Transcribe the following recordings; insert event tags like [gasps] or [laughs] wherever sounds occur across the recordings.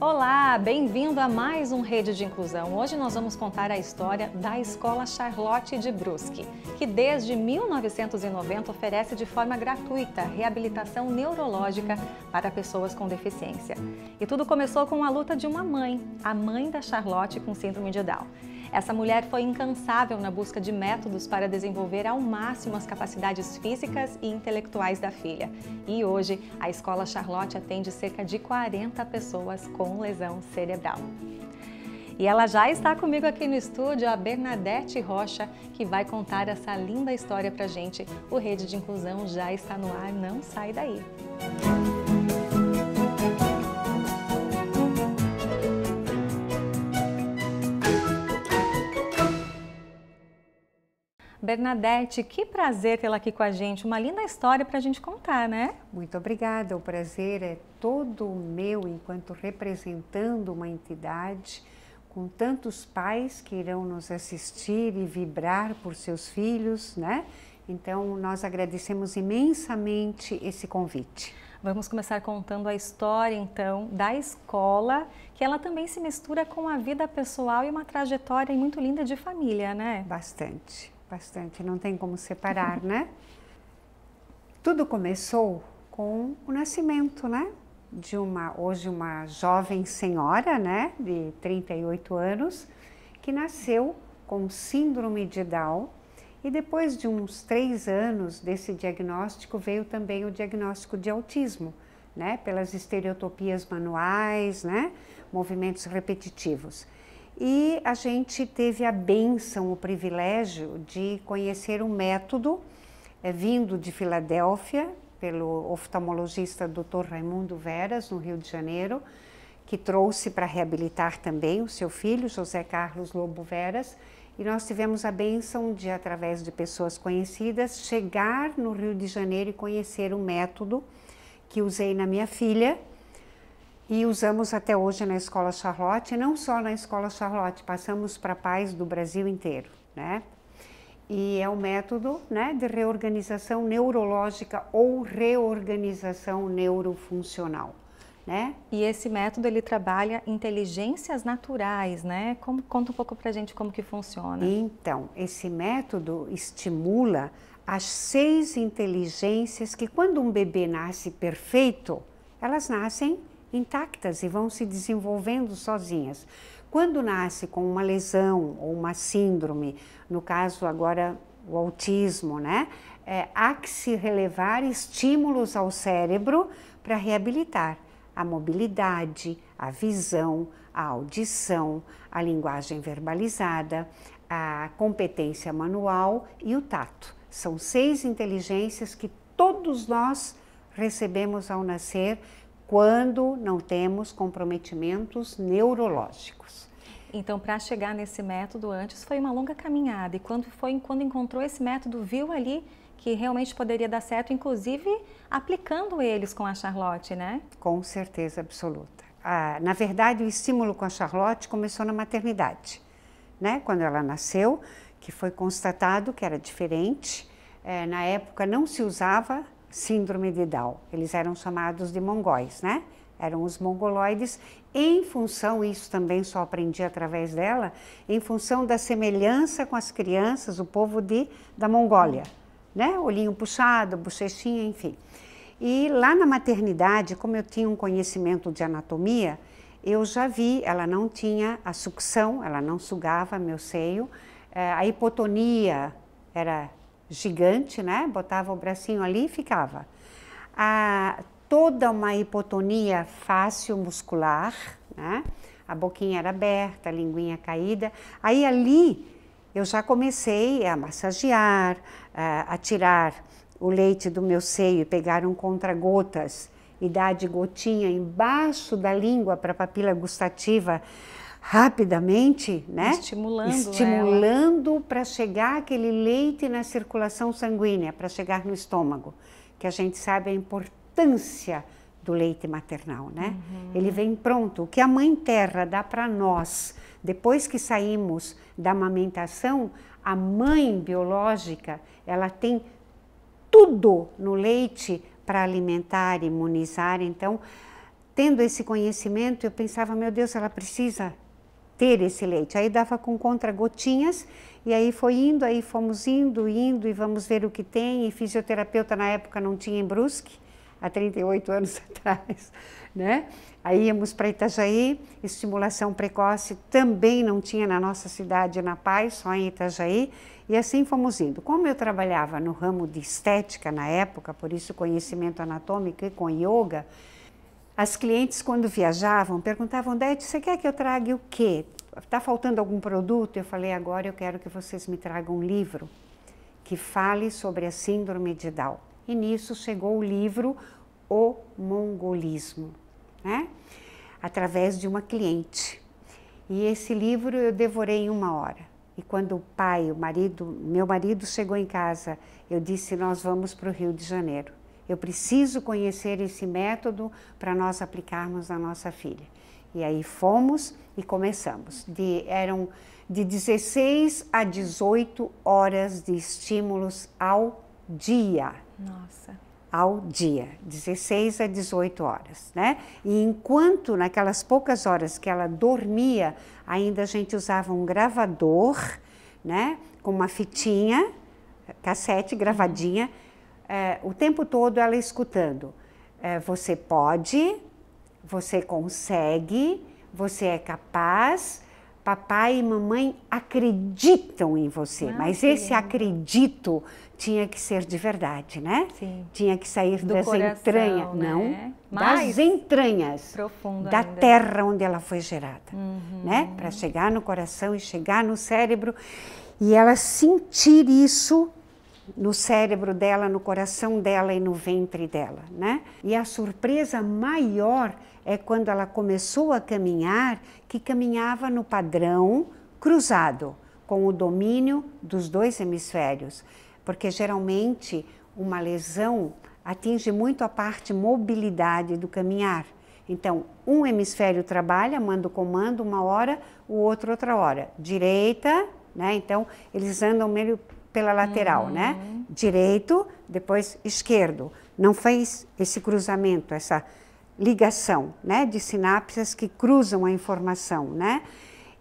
Olá, bem-vindo a mais um Rede de Inclusão. Hoje nós vamos contar a história da Escola Charlotte de Brusque, que desde 1990 oferece de forma gratuita reabilitação neurológica para pessoas com deficiência. E tudo começou com a luta de uma mãe, a mãe da Charlotte com síndrome de Down. Essa mulher foi incansável na busca de métodos para desenvolver ao máximo as capacidades físicas e intelectuais da filha. E hoje, a Escola Charlotte atende cerca de 40 pessoas com lesão cerebral. E ela já está comigo aqui no estúdio, a Bernadette Rocha, que vai contar essa linda história para gente. O Rede de Inclusão já está no ar, não sai daí. Música Bernadette, que prazer tê-la aqui com a gente. Uma linda história para a gente contar, né? Muito obrigada. O prazer é todo meu enquanto representando uma entidade com tantos pais que irão nos assistir e vibrar por seus filhos, né? Então, nós agradecemos imensamente esse convite. Vamos começar contando a história, então, da escola, que ela também se mistura com a vida pessoal e uma trajetória muito linda de família, né? Bastante bastante, não tem como separar, [laughs] né? Tudo começou com o nascimento, né? De uma, hoje, uma jovem senhora, né? De 38 anos, que nasceu com síndrome de Down. E depois de uns três anos desse diagnóstico, veio também o diagnóstico de autismo, né? Pelas estereotopias manuais, né? Movimentos repetitivos e a gente teve a benção, o privilégio de conhecer um método é, vindo de Filadélfia, pelo oftalmologista Dr. Raimundo Veras, no Rio de Janeiro, que trouxe para reabilitar também o seu filho, José Carlos Lobo Veras, e nós tivemos a benção de, através de pessoas conhecidas, chegar no Rio de Janeiro e conhecer o método que usei na minha filha e usamos até hoje na Escola Charlotte, não só na Escola Charlotte, passamos para pais do Brasil inteiro, né? E é um método né, de reorganização neurológica ou reorganização neurofuncional. Né? E esse método ele trabalha inteligências naturais, né? Como, conta um pouco para gente como que funciona. Então, esse método estimula as seis inteligências que quando um bebê nasce perfeito, elas nascem intactas e vão se desenvolvendo sozinhas. Quando nasce com uma lesão ou uma síndrome, no caso agora o autismo, né? É, há que se relevar estímulos ao cérebro para reabilitar a mobilidade, a visão, a audição, a linguagem verbalizada, a competência manual e o tato. São seis inteligências que todos nós recebemos ao nascer quando não temos comprometimentos neurológicos. Então, para chegar nesse método antes foi uma longa caminhada e quando foi quando encontrou esse método viu ali que realmente poderia dar certo, inclusive aplicando eles com a Charlotte, né? Com certeza absoluta. Ah, na verdade, o estímulo com a Charlotte começou na maternidade, né? Quando ela nasceu, que foi constatado que era diferente. É, na época não se usava síndrome de Down. Eles eram chamados de mongóis, né? Eram os mongoloides, em função, isso também só aprendi através dela, em função da semelhança com as crianças, o povo de, da Mongólia, né? Olhinho puxado, bochechinha, enfim. E lá na maternidade, como eu tinha um conhecimento de anatomia, eu já vi, ela não tinha a sucção, ela não sugava meu seio, é, a hipotonia era gigante, né? Botava o bracinho ali e ficava. A, toda uma hipotonia fácil muscular, né? A boquinha era aberta, a linguinha caída. Aí ali eu já comecei a massagear, a, a tirar o leite do meu seio e pegar um contra-gotas e dar de gotinha embaixo da língua para a papila gustativa rapidamente, né? Estimulando, estimulando para chegar aquele leite na circulação sanguínea, para chegar no estômago, que a gente sabe a importância do leite maternal, né? Uhum. Ele vem pronto. O que a mãe terra dá para nós depois que saímos da amamentação, a mãe biológica, ela tem tudo no leite para alimentar, imunizar. Então, tendo esse conhecimento, eu pensava, meu Deus, ela precisa ter esse leite. Aí dava com contra-gotinhas e aí foi indo, aí fomos indo, indo e vamos ver o que tem. E fisioterapeuta na época não tinha em Brusque, há 38 anos [laughs] atrás, né? Aí íamos para Itajaí, estimulação precoce também não tinha na nossa cidade, na Paz, só em Itajaí. E assim fomos indo. Como eu trabalhava no ramo de estética na época, por isso conhecimento anatômico e com yoga, as clientes, quando viajavam, perguntavam, Dete, você quer que eu traga o quê? Está faltando algum produto? Eu falei, agora eu quero que vocês me tragam um livro que fale sobre a síndrome de Down. E nisso chegou o livro O Mongolismo, né? através de uma cliente. E esse livro eu devorei em uma hora. E quando o pai, o marido, meu marido chegou em casa, eu disse: Nós vamos para o Rio de Janeiro. Eu preciso conhecer esse método para nós aplicarmos na nossa filha. E aí fomos e começamos. De, eram de 16 a 18 horas de estímulos ao dia. Nossa. Ao dia, 16 a 18 horas, né? E enquanto naquelas poucas horas que ela dormia, ainda a gente usava um gravador, né? Com uma fitinha, cassete gravadinha. Uhum é, o tempo todo ela escutando: é, você pode, você consegue, você é capaz, papai e mamãe acreditam em você. Ah, mas sim. esse acredito tinha que ser de verdade, né? Sim. Tinha que sair Do das coração, entranhas. Né? Não, Mais das entranhas. Profundo da ainda. terra onde ela foi gerada, uhum. né? Para chegar no coração e chegar no cérebro. E ela sentir isso no cérebro dela, no coração dela e no ventre dela, né? E a surpresa maior é quando ela começou a caminhar, que caminhava no padrão cruzado, com o domínio dos dois hemisférios, porque geralmente uma lesão atinge muito a parte mobilidade do caminhar. Então, um hemisfério trabalha, manda o comando uma hora, o outro outra hora. Direita, né? Então, eles andam meio pela lateral, né? uhum. né? Direito, depois esquerdo. Não fez esse cruzamento, essa ligação, né? De sinapses que cruzam a informação, né?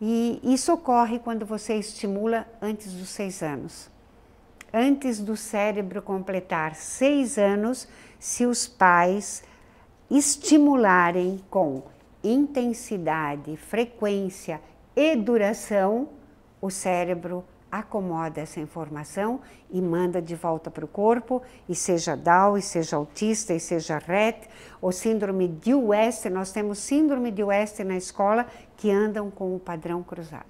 E isso ocorre quando você estimula antes dos seis anos. Antes do cérebro completar seis anos, se os pais estimularem com intensidade, frequência e duração, o cérebro acomoda essa informação e manda de volta para o corpo, e seja Down, e seja autista, e seja RET, ou síndrome de West, nós temos síndrome de West na escola que andam com o padrão cruzado.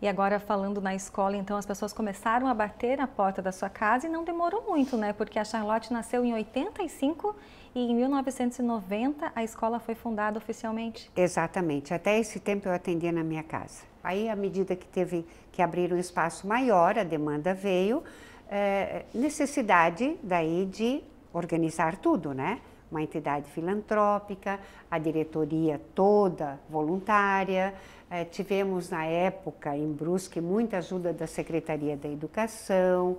E agora falando na escola, então as pessoas começaram a bater na porta da sua casa e não demorou muito, né? Porque a Charlotte nasceu em 85 e em 1990 a escola foi fundada oficialmente. Exatamente. Até esse tempo eu atendia na minha casa. Aí, à medida que teve que abrir um espaço maior, a demanda veio, é, necessidade daí de organizar tudo, né? Uma entidade filantrópica, a diretoria toda voluntária. É, tivemos na época em Brusque muita ajuda da Secretaria da Educação,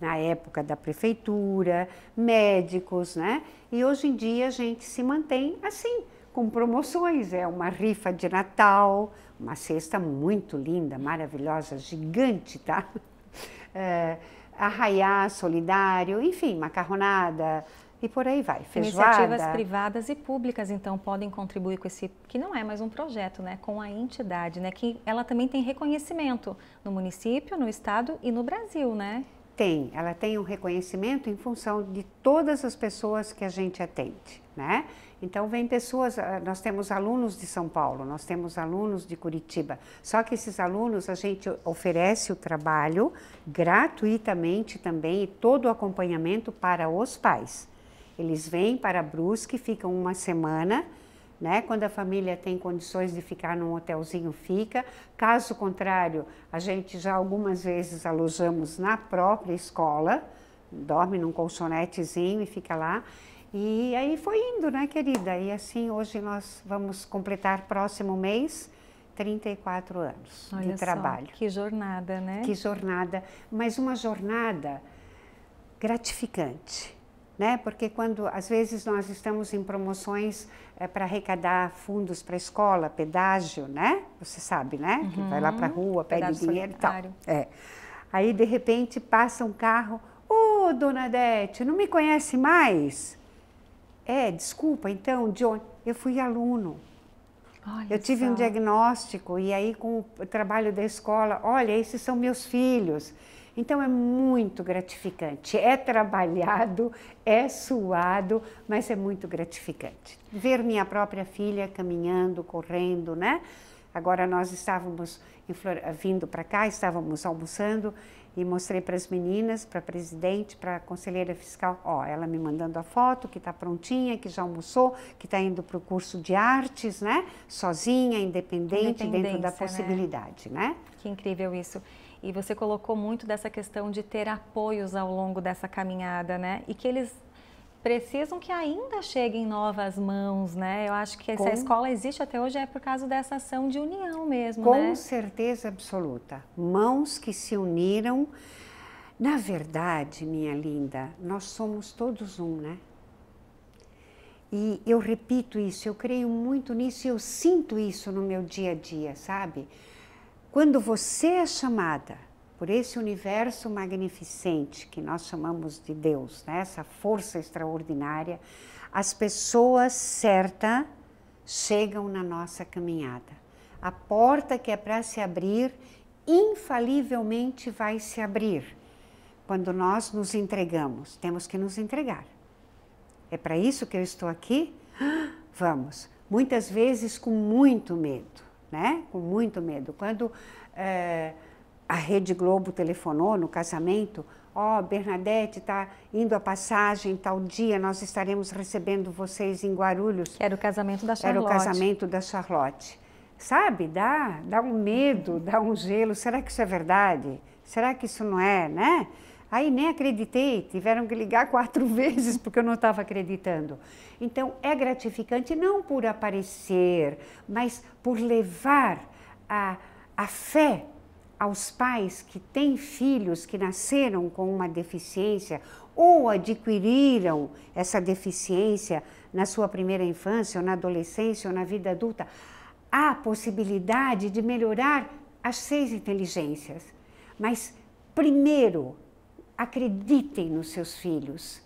na época da prefeitura, médicos, né? E hoje em dia a gente se mantém assim, com promoções, é uma rifa de Natal, uma cesta muito linda, maravilhosa, gigante, tá? [laughs] É, arraiá, solidário, enfim, macarronada e por aí vai. Feijoada. Iniciativas privadas e públicas, então, podem contribuir com esse, que não é mais um projeto, né? Com a entidade, né? Que ela também tem reconhecimento no município, no estado e no Brasil, né? Tem, ela tem um reconhecimento em função de todas as pessoas que a gente atende, né? Então, vem pessoas, ah, nós temos alunos de São Paulo, nós temos alunos de Curitiba. Só que esses alunos a gente oferece o trabalho gratuitamente também e todo o acompanhamento para os pais. Eles vêm para Brusque, ficam uma semana. Né? Quando a família tem condições de ficar num hotelzinho, fica. Caso contrário, a gente já algumas vezes alojamos na própria escola, dorme num colchonetezinho e fica lá. E aí foi indo, né, querida? E assim, hoje nós vamos completar próximo mês 34 anos Olha de trabalho. Só, que jornada, né? Que jornada, mas uma jornada gratificante, né? Porque quando às vezes nós estamos em promoções é, para arrecadar fundos para escola, pedágio, né? Você sabe, né? Uhum. Que vai lá para a uhum. rua, pede pedágio dinheiro e tal. É. Aí de repente passa um carro, ô oh, dona Dete, não me conhece mais? É, desculpa, então, John, eu fui aluno. Olha eu tive só. um diagnóstico e aí com o trabalho da escola, olha, esses são meus filhos. Então é muito gratificante. É trabalhado, é suado, mas é muito gratificante. Ver minha própria filha caminhando, correndo, né? Agora nós estávamos vindo para cá, estávamos almoçando e mostrei para as meninas, para a presidente, para a conselheira fiscal, ó, ela me mandando a foto que está prontinha, que já almoçou, que está indo para o curso de artes, né? Sozinha, independente, dentro da né? possibilidade, né? né? Que incrível isso. E você colocou muito dessa questão de ter apoios ao longo dessa caminhada, né? E que eles precisam que ainda cheguem novas mãos, né? Eu acho que Com... escola existe até hoje é por causa dessa ação de união mesmo, Com né? certeza absoluta. Mãos que se uniram. Na verdade, minha linda, nós somos todos um, né? E eu repito isso, eu creio muito nisso e eu sinto isso no meu dia a dia, sabe? Quando você é chamada por esse universo magnificente que nós chamamos de Deus, né? essa força extraordinária, as pessoas certas chegam na nossa caminhada. A porta que é para se abrir, infalivelmente vai se abrir quando nós nos entregamos. Temos que nos entregar. É para isso que eu estou aqui? [gasps] Vamos. Muitas vezes com muito medo, né? Com muito medo. Quando. É a Rede Globo telefonou no casamento, ó, oh, Bernadette está indo a passagem, tal dia nós estaremos recebendo vocês em Guarulhos. Era o casamento da Charlotte. Era o casamento da Charlotte. Sabe, dá, dá um medo, dá um gelo, será que isso é verdade? Será que isso não é, né? Aí nem acreditei, tiveram que ligar quatro [laughs] vezes porque eu não estava acreditando. Então é gratificante não por aparecer, mas por levar a, a fé aos pais que têm filhos que nasceram com uma deficiência ou adquiriram essa deficiência na sua primeira infância, ou na adolescência, ou na vida adulta, há possibilidade de melhorar as seis inteligências. Mas, primeiro, acreditem nos seus filhos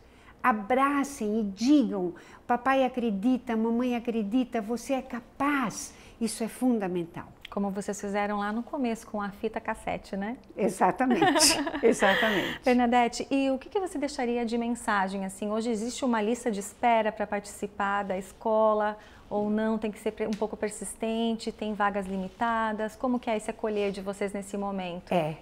abracem e digam: papai acredita, mamãe acredita, você é capaz. Isso é fundamental. Como vocês fizeram lá no começo com a fita cassete, né? Exatamente, [laughs] exatamente. Bernadette, e o que, você deixaria de mensagem? Assim, hoje existe uma lista de espera para participar da escola ou não? Tem que ser um pouco persistente? Tem vagas limitadas? Como que é esse acolher de vocês nesse momento? É,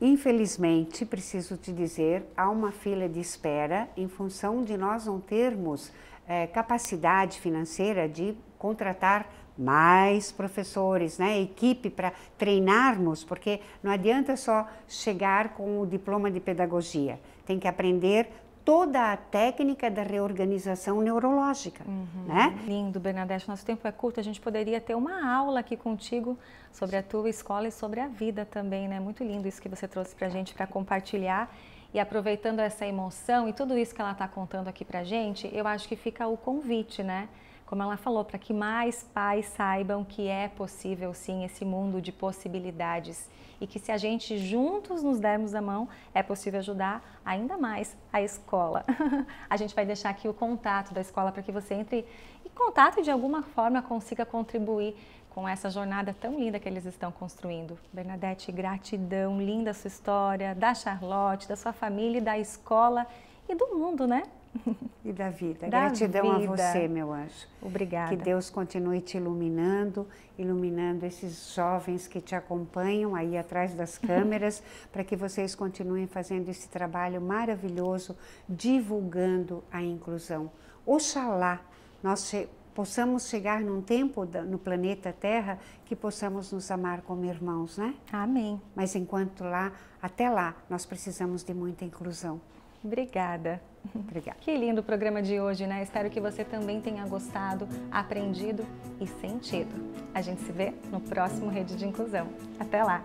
Infelizmente, preciso te dizer, há uma fila de espera em função de nós não termos é, capacidade financeira de contratar mais professores, né, equipe para treinarmos, porque não adianta só chegar com o diploma de pedagogia, tem que aprender toda a técnica da reorganização neurológica. Uhum. Né? Lindo, Bernadette. Nosso tempo é curto, a gente poderia ter uma aula aqui contigo sobre a tua escola e sobre a vida também, né? Muito lindo isso que você trouxe para a gente para compartilhar. E aproveitando essa emoção e tudo isso que ela está contando aqui para gente, eu acho que fica o convite, né? como ela falou, para que mais pais saibam que é possível sim esse mundo de possibilidades e que se a gente juntos nos dermos a mão, é possível ajudar ainda mais a escola. [laughs] a gente vai deixar aqui o contato da escola para que você entre em contato e de alguma forma consiga contribuir com essa jornada tão linda que eles estão construindo. Bernadette, gratidão, linda a sua história, da Charlotte, da sua família da escola e do mundo, né? E da vida. Da Gratidão vida. a você, meu anjo. Obrigada. Que Deus continue te iluminando, iluminando esses jovens que te acompanham aí atrás das [laughs] câmeras, para que vocês continuem fazendo esse trabalho maravilhoso, divulgando a inclusão. Oxalá nós possamos chegar num tempo no planeta Terra que possamos nos amar como irmãos, né? Amém. Mas enquanto lá, até lá, nós precisamos de muita inclusão. Obrigada. Obrigada. Que lindo o programa de hoje, né? Espero que você também tenha gostado, aprendido e sentido. A gente se vê no próximo Rede de Inclusão. Até lá!